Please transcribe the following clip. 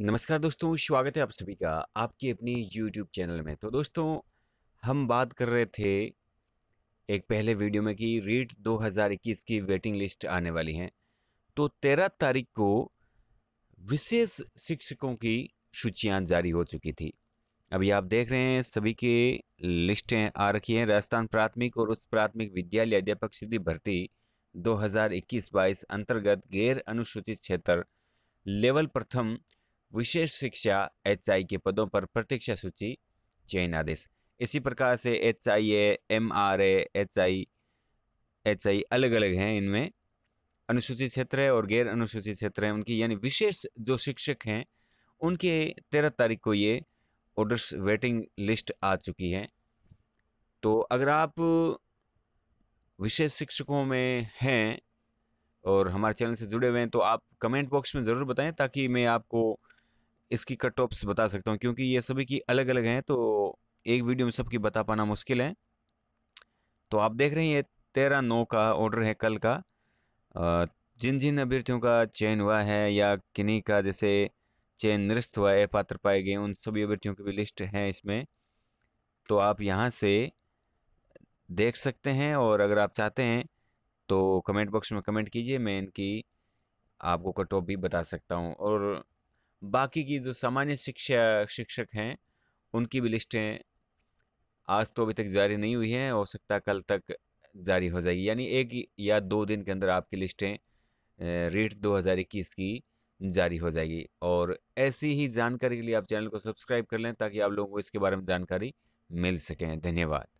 नमस्कार दोस्तों स्वागत है आप सभी का आपकी अपनी YouTube चैनल में तो दोस्तों हम बात कर रहे थे एक पहले वीडियो में कि रीट 2021 की वेटिंग लिस्ट आने वाली है तो 13 तारीख को विशेष शिक्षकों की सूचियाँ जारी हो चुकी थी अभी आप देख रहे हैं सभी के लिस्टें आ रखी हैं राजस्थान प्राथमिक और उच्च प्राथमिक विद्यालय अध्यापक सिद्धि भर्ती 2021-22 अंतर्गत गैर अनुसूचित क्षेत्र लेवल प्रथम विशेष शिक्षा एच के पदों पर प्रतीक्षा सूची चयन आदेश इसी प्रकार से H I A M R A H I H I अलग अलग हैं इनमें अनुसूचित क्षेत्र है और गैर अनुसूचित क्षेत्र है उनकी यानी विशेष जो शिक्षक हैं उनके तेरह तारीख को ये ऑर्डर्स वेटिंग लिस्ट आ चुकी है तो अगर आप विशेष शिक्षकों में हैं और हमारे चैनल से जुड़े हुए हैं तो आप कमेंट बॉक्स में ज़रूर बताएं ताकि मैं आपको इसकी कट ऑफ्स बता सकता हूँ क्योंकि ये सभी की अलग अलग हैं तो एक वीडियो में सबकी बता पाना मुश्किल है तो आप देख रहे हैं ये तेरह नौ का ऑर्डर है कल का जिन जिन अभ्यर्थियों का चयन हुआ है या किन्हीं का जैसे चयन निरस्त हुआ है पात्र पाए गए उन सभी अभ्यर्थियों की भी लिस्ट है इसमें तो आप यहाँ से देख सकते हैं और अगर आप चाहते हैं तो कमेंट बॉक्स में कमेंट कीजिए मैं इनकी आपको कट ऑफ भी बता सकता हूँ और बाकी की जो सामान्य शिक्षा शिक्षक हैं उनकी भी लिस्टें आज तो अभी तक जारी नहीं हुई हैं हो सकता कल तक जारी हो जाएगी यानी एक या दो दिन के अंदर आपकी लिस्टें रेट 2021 की जारी हो जाएगी और ऐसी ही जानकारी के लिए आप चैनल को सब्सक्राइब कर लें ताकि आप लोगों को इसके बारे में जानकारी मिल सकें धन्यवाद